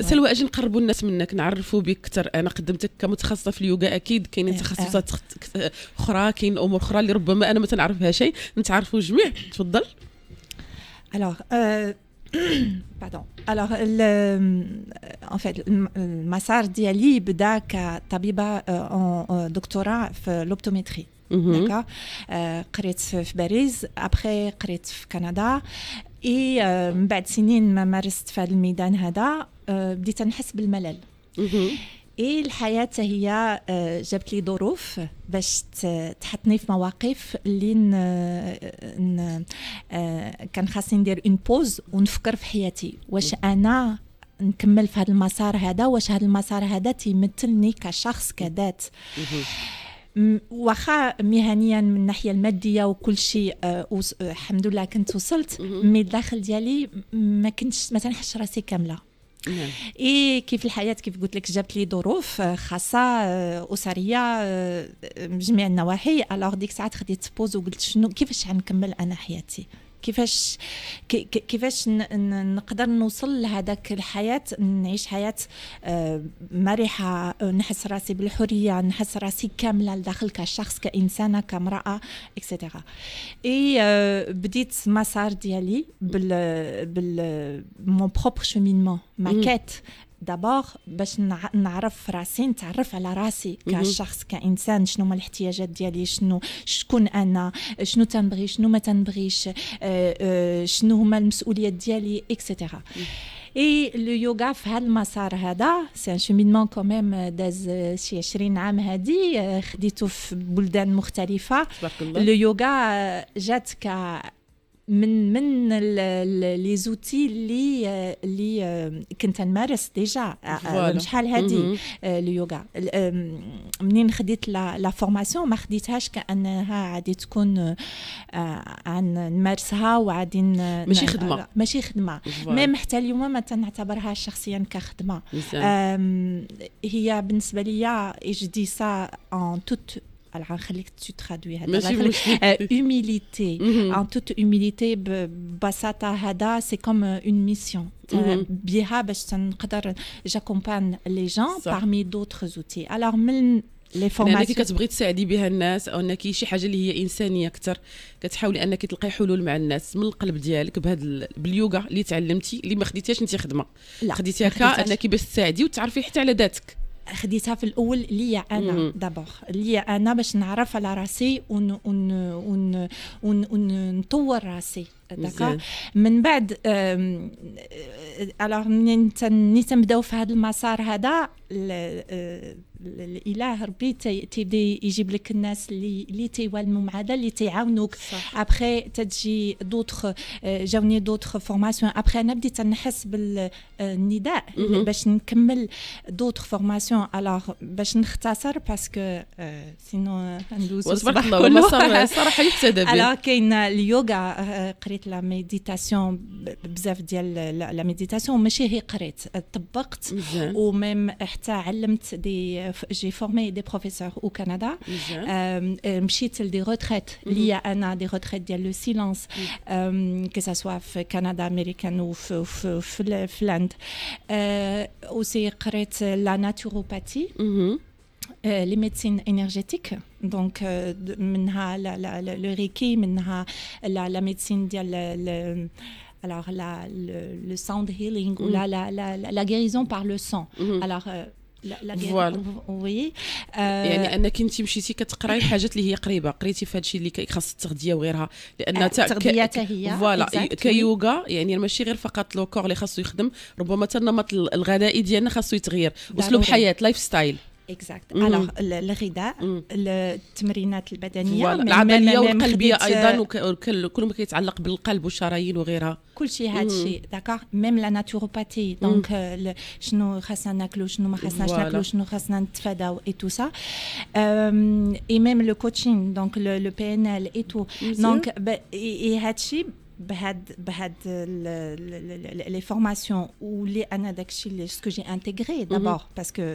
سلوى اجي نقربوا الناس منك نعرفوا بك اكثر انا قدمتك كمتخصصه في اليوغا اكيد كاينين إيه، إيه. تخصصات اخرى كاين امور اخرى اللي ربما انا ما تنعرفها شيء نتعرفوا جميع تفضل الوغ euh, الوغ ان فيت المسار ديالي بدا كطبيبة اون دكتوراه في l'optométrie. داكا قريت في باريس ابخي قريت في كندا اي من بعد سنين ما مارست في هذا الميدان هذا آه، بديت نحس بالملل اي الحياه هي آه، جابت لي ظروف باش تحطني في مواقف اللي ن... ن... آه، كان خاصني ندير اون بوز ونفكر في حياتي واش انا نكمل في هذا المسار هذا واش هذا المسار هذا تيمثلني كشخص كذات واخا مهنيا من الناحيه الماديه وكل شيء الحمد لله كنت وصلت مي الداخل ديالي ما كنتش ما تنحش راسي كامله نعم. اي كيف الحياه كيف قلت لك جابت لي ظروف آه، خاصه آه، اسريه من آه، جميع النواحي الوغ ديك ساعات خديت بوز وقلت شنو كيفاش غنكمل انا حياتي كيفاش كيفاش نقدر نوصل لهذاك الحياه نعيش حياه آه، مرحه آه، نحس راسي بالحريه نحس راسي كامله لداخل كشخص كانسانه كامراه اكسيتيرا اي آه، بديت مسار ديالي بال بال مون بروبر شومينمون ما كات دابور باش نعرف راسي نتعرف على راسي كشخص كانسان شنو هما الاحتياجات ديالي شنو شكون انا شنو تنبغي شنو ما تنبغيش آه، آه، شنو هما المسؤوليات ديالي اكسيتيرا اي اليوغا في هذا المسار هذا سي ان شيمينمون كوميم داز شي 20 عام هادي آه، خديته في بلدان مختلفه تبارك الله اليوغا جات ك من من لي زوتي اللي اللي كنت نمارس ديجا آه، آه، شحال هذه آه، اليوغا منين خديت لا فورماسيون ما خديتهاش كانها عادي تكون عن نمارسها وعادي ماشي خدمه ماشي خدمه ميم حتى اليوم ما تنعتبرهاش شخصيا كخدمه هي بالنسبه ليا سا ان توت Alors, توت traduis. ببساطه هذا سي كوم اون ميسيون بها باش نقدر mission. لي جون باغمي دوطخ d'autres الوغ من لي فورماسيون انك كتبغي تساعدي بها الناس او انك شي حاجه اللي هي انسانيه اكثر كتحاولي انك تلقاي حلول مع الناس من القلب ديالك بهذا باليوغا اللي تعلمتي اللي ما خديتيهاش انت خدمه لا خديتيها كانك باش تساعدي وتعرفي حتى على ذاتك خديتها في الاول ليا انا دابور ليا انا باش نعرف على راسي ونطور راسي داكا من بعد الوغ آه، منين ني تنبداو في هذا المسار هذا آه، الاله ربي تيبدا يجيب لك الناس اللي اللي تيوالموا مع هذا اللي تيعاونوك ابخي تجي دوطخ آه، جاوني دوطخ فورماسيون ابخي انا بديت نحس بالنداء باش نكمل دوطخ فورماسيون الوغ باش نختصر باسكو سينو ندوزو صباح الله صراحه يحتدى بي الوغ كاين اليوغا آه، قريت لا ميديتاسيون بزاف ديال لا ميديتاسيون ماشي هي قريت طبقت وميم Euh, j'ai formé des professeurs au Canada. Je suis euh, euh, mhm. des retraites. liées à a des retraites, y le silence, mhm. que ce soit au Canada, américain Amérique ou au Finlande. Je suis en la naturopathie, mhm. les médecines énergétiques. Donc, je suis la médecine la alors la, le, le, sound healing mmh. ou mm. la, la, la, guérison par le sang. Mmh. Alors, لا لا فوالا وي يعني انك euh, انت مشيتي كتقراي الحاجات اللي هي قريبه قريتي في هذا الشيء اللي خاص التغذيه وغيرها لان التغذيه آه، حتى هي فوالا كيوغا يعني ماشي غير فقط لو كور اللي خاصو يخدم ربما حتى النمط الغذائي ديالنا خاصو يتغير اسلوب حياه لايف ستايل اكزاكت الوغ الغذاء التمرينات البدنيه العمليه والقلبيه ايضا وكل كل ما كيتعلق بالقلب والشرايين وغيرها كل شيء هذا الشيء داكوغ ميم لا ناتوروباتي دونك شنو خاصنا ناكلو شنو ما خاصناش ناكلو شنو خاصنا نتفاداو اي تو سا اي ميم لو كوتشين دونك لو بي ان ال اي تو دونك هذا الشيء بهاد بهاد لي فورماسيون ولي انا داكشي اللي سكو جي انتيغري دابور باسكو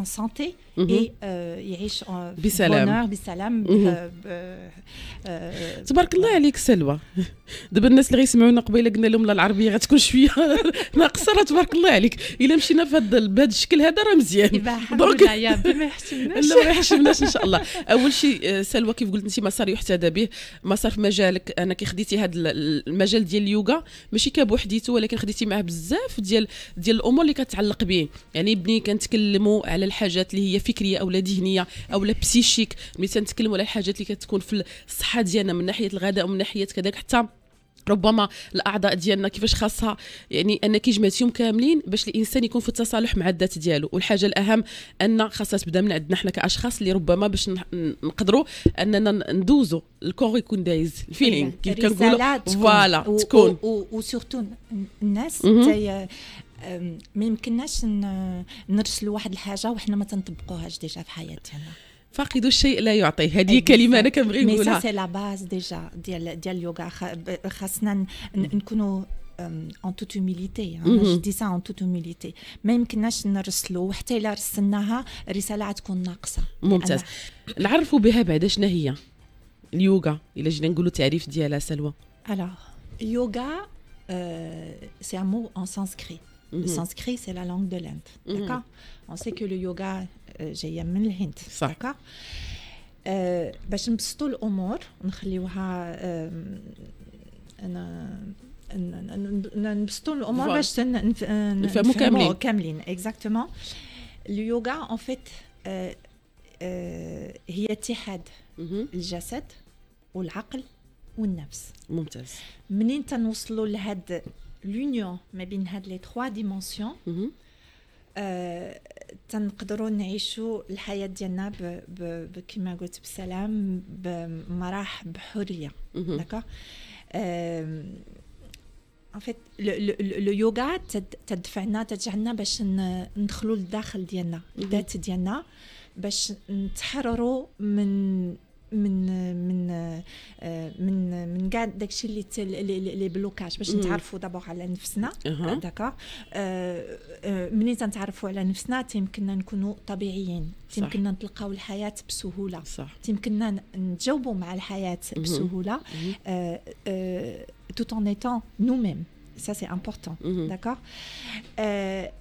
en santé mm -hmm. et euh, يعيش بسلام بونور بسلام تبارك الله عليك سلوى دابا الناس اللي غيسمعونا قبيله قلنا لهم العربيه غتكون شويه ناقصه تبارك الله عليك الا مشينا في هذا بهذا الشكل هذا راه مزيان دونك ما يحشمناش لا ما يحشمناش ان شاء الله اول شيء سلوى كيف قلت انت مسار يحتذى به مسار في مجالك انا كي خديتي هذا المجال ديال اليوغا ماشي كبوحديته ولكن خديتي معاه بزاف ديال ديال الامور اللي كتعلق به يعني بني كنتكلموا على على الحاجات اللي هي فكريه او لا ذهنيه او لا بسيشيك ملي تنتكلموا على الحاجات اللي كتكون في الصحه ديالنا من ناحيه الغذاء ومن ناحيه كذاك حتى ربما الاعضاء ديالنا كيفاش خاصها يعني ان كيجمعتيهم كاملين باش الانسان يكون في التصالح مع الذات ديالو والحاجه الاهم ان خاصها تبدا من عندنا حنا كاشخاص اللي ربما باش نقدروا اننا ندوزو الكور يكون دايز الفيلينغ إيه. كيف كنقولوا فوالا تكون وسورتو الناس ما يمكنناش نرسلوا واحد الحاجه وحنا ما تنطبقوهاش ديجا في حياتنا فاقد الشيء لا يعطيه هذه كلمه انا كنبغي نقولها مي سي لا باز ديجا ديال ديال اليوغا خاصنا نكونوا اون توت هوميليتي جدي سا اون توت هوميليتي ما يمكنناش نرسلوا وحتى الا رسلناها الرساله غتكون ناقصه ممتاز نعرفوا بها بعدا شنو هي اليوغا الا جينا نقولوا التعريف ديالها سلوى الوغ يوغا سي ان مو ان سانسكريت Le sanskrit, c'est la langue de l'Inde. D'accord On sait que le yoga j'ai من الهند. صح. D'accord باش نبسطوا الامور نخليوها نبسطوا الامور باش نفهموا كاملين كاملين اكزاكتومون اليوغا ان فيت هي اتحاد الجسد والعقل والنفس ممتاز منين تنوصلوا لهاد l'union ما بين هاد لي تخوا ديمونسيون آه، تنقدروا نعيشوا الحياه ديالنا ب... كما قلت بسلام بمراح بحريه داكوغ ان فيت لو يوغا تدفعنا تجعلنا باش ندخلوا للداخل ديالنا الذات ديالنا باش نتحرروا من من من آه، من من كاع داكشي اللي لي بلوكاج باش نتعرفوا دابور على نفسنا آه، داكوغ آه، ملي تنتعرفوا على نفسنا تيمكننا نكونوا طبيعيين تيمكننا نتلقاو الحياه بسهوله تيمكننا نتجاوبوا مع الحياه بسهوله tout en étant nous-mêmes ça c'est important d'accord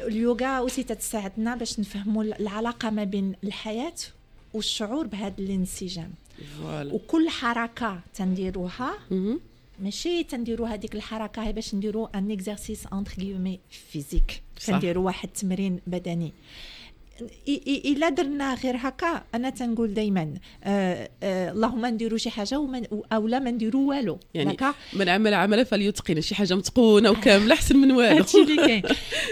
اليوغا aussi تتساعدنا باش نفهموا العلاقه ما بين الحياه والشعور بهذا الانسجام فوالا وكل حركه تنديروها ماشي تنديروا هذيك الحركه هي باش نديروا ان اكزرسيس انتر كيومي فيزيك كنديروا واحد التمرين بدني الا درنا غير هكا انا تنقول دائما آه آه اللهم نديروا شي حاجه ومن او لا ما نديروا والو يعني لكا من عمل عملا فليتقن شي حاجه متقونه وكامله احسن من والو هادشي اللي كاين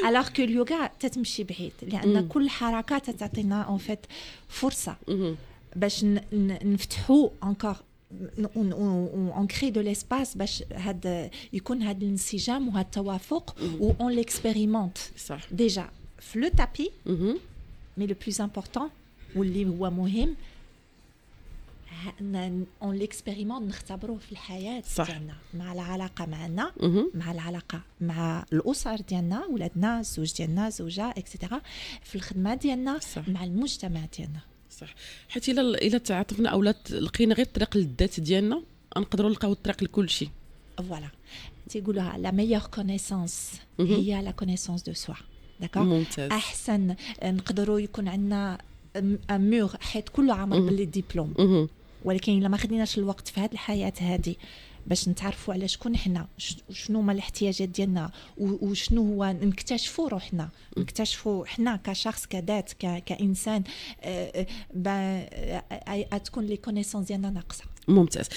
الوغ كو اليوغا تتمشي بعيد لان كل حركه تتعطينا اون فيت فرصه باش نفتحوا انكور اون كري دو ليسباس باش هاد يكون هاد الانسجام وهاد التوافق و اون ليكسبيريمونت ديجا في لو تابي مي لو بلوز امبورطون واللي هو مهم اون ليكسبيريمونت نختبروه في الحياه صح. ديالنا مع العلاقه معنا مع العلاقه مع الاسر ديالنا ولادنا الزوج ديالنا الزوجه اكسيتيرا في الخدمه ديالنا مع المجتمع ديالنا صح حيت الا الا تعاطفنا او لقينا غير الطريق للذات ديالنا غنقدروا نلقاو الطريق لكل شيء فوالا تيقولوها لا ميور كونيسونس هي لا كونيسونس دو سوا داكوغ ممتاز احسن نقدروا يكون عندنا مور حيت كله عامر بالدبلوم ولكن الا ما خديناش الوقت في هذه الحياه هذه باش نتعرفوا على شكون حنا شنو هما الاحتياجات ديالنا وشنو هو نكتشفوا روحنا نكتشفوا حنا كشخص كذات كانسان آه، آه، تكون لي كونيسونس ديالنا ناقصه ممتاز